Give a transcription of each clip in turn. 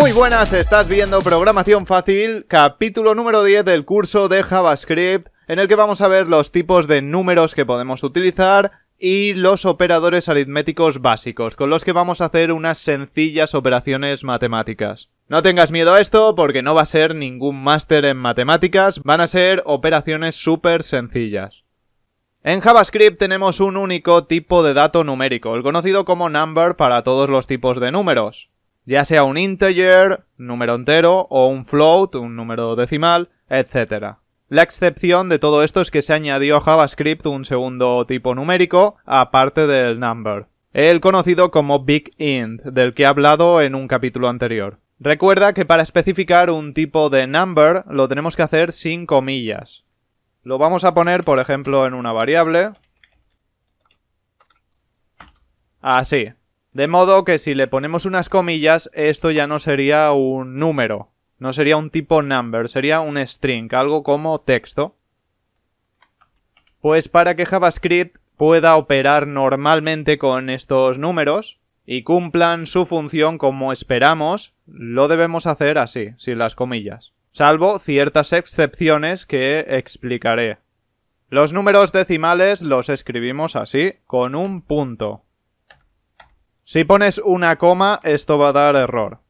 Muy buenas, estás viendo Programación Fácil, capítulo número 10 del curso de JavaScript, en el que vamos a ver los tipos de números que podemos utilizar y los operadores aritméticos básicos, con los que vamos a hacer unas sencillas operaciones matemáticas. No tengas miedo a esto porque no va a ser ningún máster en matemáticas, van a ser operaciones súper sencillas. En JavaScript tenemos un único tipo de dato numérico, el conocido como number para todos los tipos de números ya sea un integer, número entero, o un float, un número decimal, etc. La excepción de todo esto es que se añadió a JavaScript un segundo tipo numérico, aparte del number, el conocido como big int, del que he hablado en un capítulo anterior. Recuerda que para especificar un tipo de number lo tenemos que hacer sin comillas. Lo vamos a poner, por ejemplo, en una variable. Así. De modo que si le ponemos unas comillas, esto ya no sería un número, no sería un tipo number, sería un string, algo como texto. Pues para que JavaScript pueda operar normalmente con estos números y cumplan su función como esperamos, lo debemos hacer así, sin las comillas. Salvo ciertas excepciones que explicaré. Los números decimales los escribimos así, con un punto. Si pones una coma, esto va a dar error.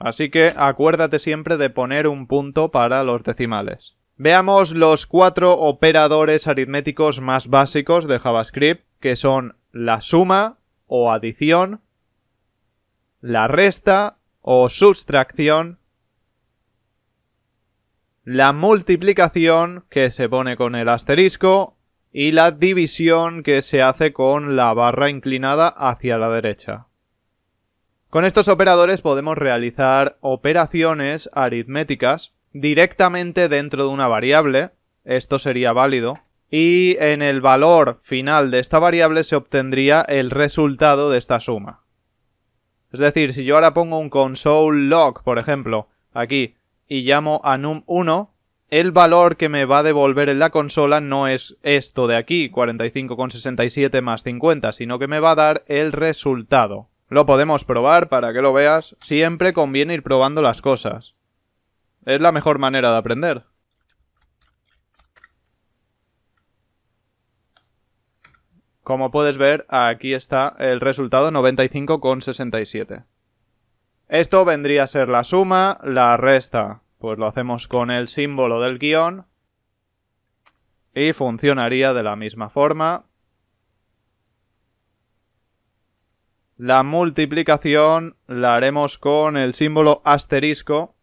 Así que acuérdate siempre de poner un punto para los decimales. Veamos los cuatro operadores aritméticos más básicos de JavaScript, que son la suma o adición, la resta o sustracción, la multiplicación, que se pone con el asterisco, y la división que se hace con la barra inclinada hacia la derecha. Con estos operadores podemos realizar operaciones aritméticas directamente dentro de una variable, esto sería válido, y en el valor final de esta variable se obtendría el resultado de esta suma. Es decir, si yo ahora pongo un console.log, por ejemplo, aquí, y llamo a num1, el valor que me va a devolver en la consola no es esto de aquí, 45,67 más 50, sino que me va a dar el resultado. Lo podemos probar para que lo veas. Siempre conviene ir probando las cosas. Es la mejor manera de aprender. Como puedes ver, aquí está el resultado 95,67. Esto vendría a ser la suma, la resta pues lo hacemos con el símbolo del guión y funcionaría de la misma forma. La multiplicación la haremos con el símbolo asterisco.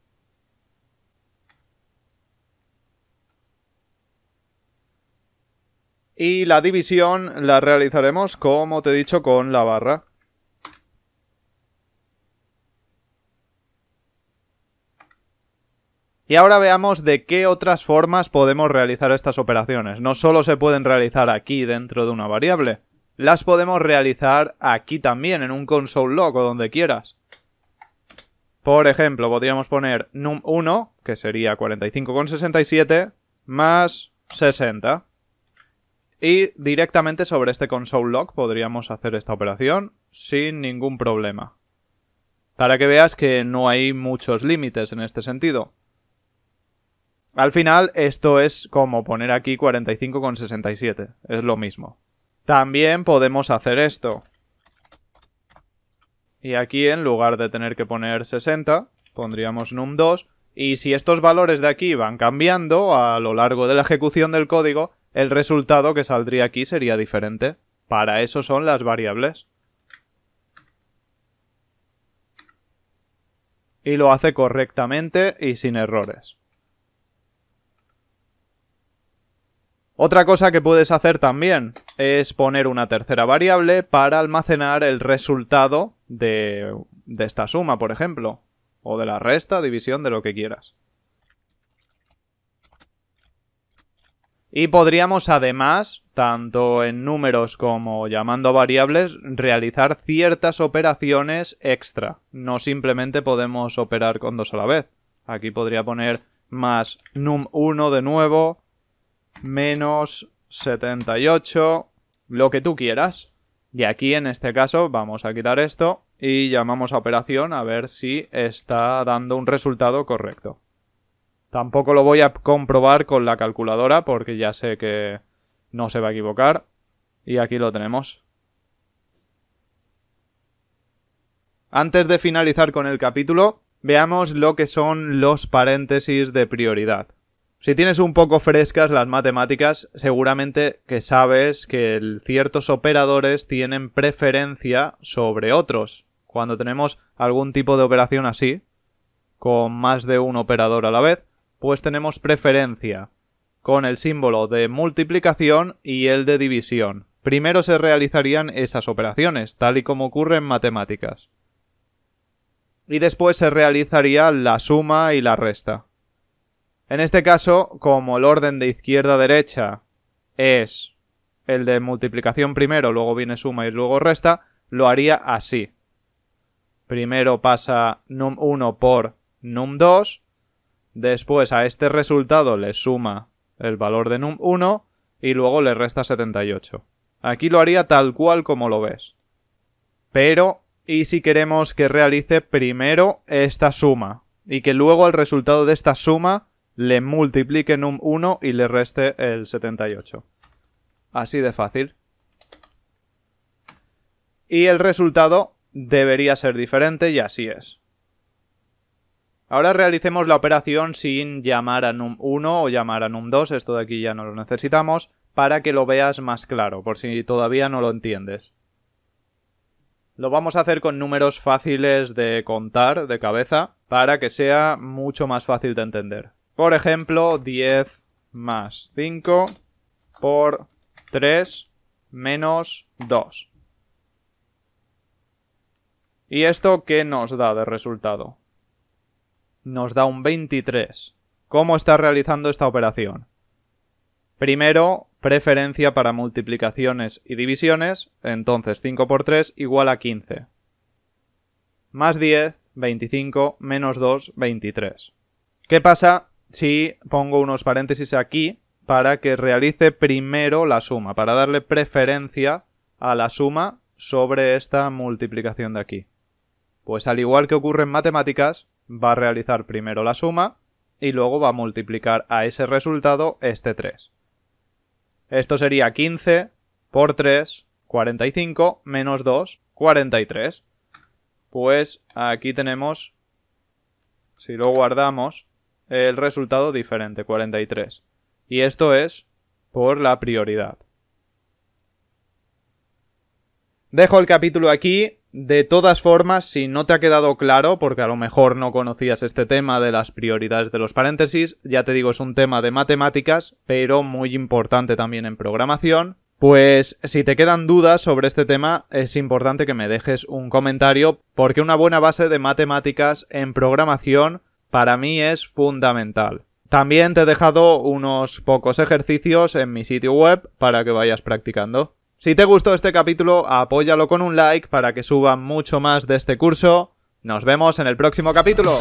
Y la división la realizaremos, como te he dicho, con la barra. Y ahora veamos de qué otras formas podemos realizar estas operaciones. No solo se pueden realizar aquí dentro de una variable, las podemos realizar aquí también, en un console log o donde quieras. Por ejemplo, podríamos poner num1, que sería 45,67, más 60. Y directamente sobre este console log podríamos hacer esta operación sin ningún problema. Para que veas que no hay muchos límites en este sentido. Al final, esto es como poner aquí 45,67. Es lo mismo. También podemos hacer esto. Y aquí, en lugar de tener que poner 60, pondríamos num2. Y si estos valores de aquí van cambiando a lo largo de la ejecución del código, el resultado que saldría aquí sería diferente. Para eso son las variables. Y lo hace correctamente y sin errores. Otra cosa que puedes hacer también es poner una tercera variable para almacenar el resultado de, esta suma, por ejemplo, o de la resta, división, de lo que quieras. Y podríamos además, tanto en números como llamando variables, realizar ciertas operaciones extra. No simplemente podemos operar con dos a la vez. Aquí podría poner más num1 de nuevo, menos 78, lo que tú quieras. Y aquí en este caso vamos a quitar esto y llamamos a operación a ver si está dando un resultado correcto. Tampoco lo voy a comprobar con la calculadora porque ya sé que no se va a equivocar. Y aquí lo tenemos. Antes de finalizar con el capítulo, veamos lo que son los paréntesis de prioridad. Si tienes un poco frescas las matemáticas, seguramente que sabes que ciertos operadores tienen preferencia sobre otros. Cuando tenemos algún tipo de operación así, con más de un operador a la vez, pues tenemos preferencia con el símbolo de multiplicación y el de división. Primero se realizarían esas operaciones, tal y como ocurre en matemáticas. Y después se realizaría la suma y la resta. En este caso, como el orden de izquierda a derecha es el de multiplicación primero, luego viene suma y luego resta, lo haría así. Primero pasa num1 por num2, después a este resultado le suma el valor de num1 y luego le resta 78. Aquí lo haría tal cual como lo ves. Pero, ¿y si queremos que realice primero esta suma? Y que luego el resultado de esta suma le multiplique num1 y le reste el 78. Así de fácil. Y el resultado debería ser diferente y así es. Ahora realicemos la operación sin llamar a num1 o llamar a num2, esto de aquí ya no lo necesitamos, para que lo veas más claro, por si todavía no lo entiendes. Lo vamos a hacer con números fáciles de contar de cabeza, para que sea mucho más fácil de entender. Por ejemplo, 10 más 5 por 3 menos 2. ¿Y esto qué nos da de resultado? Nos da un 23. ¿Cómo está realizando esta operación? Primero, preferencia para multiplicaciones y divisiones, entonces 5 por 3 igual a 15. Más 10, 25, menos 2, 23. ¿Qué pasa si pongo unos paréntesis aquí para que realice primero la suma, para darle preferencia a la suma sobre esta multiplicación de aquí. Pues al igual que ocurre en matemáticas, va a realizar primero la suma y luego va a multiplicar a ese resultado este 3. Esto sería 15 por 3, 45, menos 2, 43. Pues aquí tenemos, si lo guardamos, el resultado diferente, 43. Y esto es por la prioridad. Dejo el capítulo aquí. De todas formas, si no te ha quedado claro, porque a lo mejor no conocías este tema de las prioridades de los paréntesis, ya te digo, es un tema de matemáticas, pero muy importante también en programación. Pues si te quedan dudas sobre este tema, es importante que me dejes un comentario, porque una buena base de matemáticas en programación para mí es fundamental. También te he dejado unos pocos ejercicios en mi sitio web para que vayas practicando. Si te gustó este capítulo, apóyalo con un like para que suba mucho más de este curso. Nos vemos en el próximo capítulo.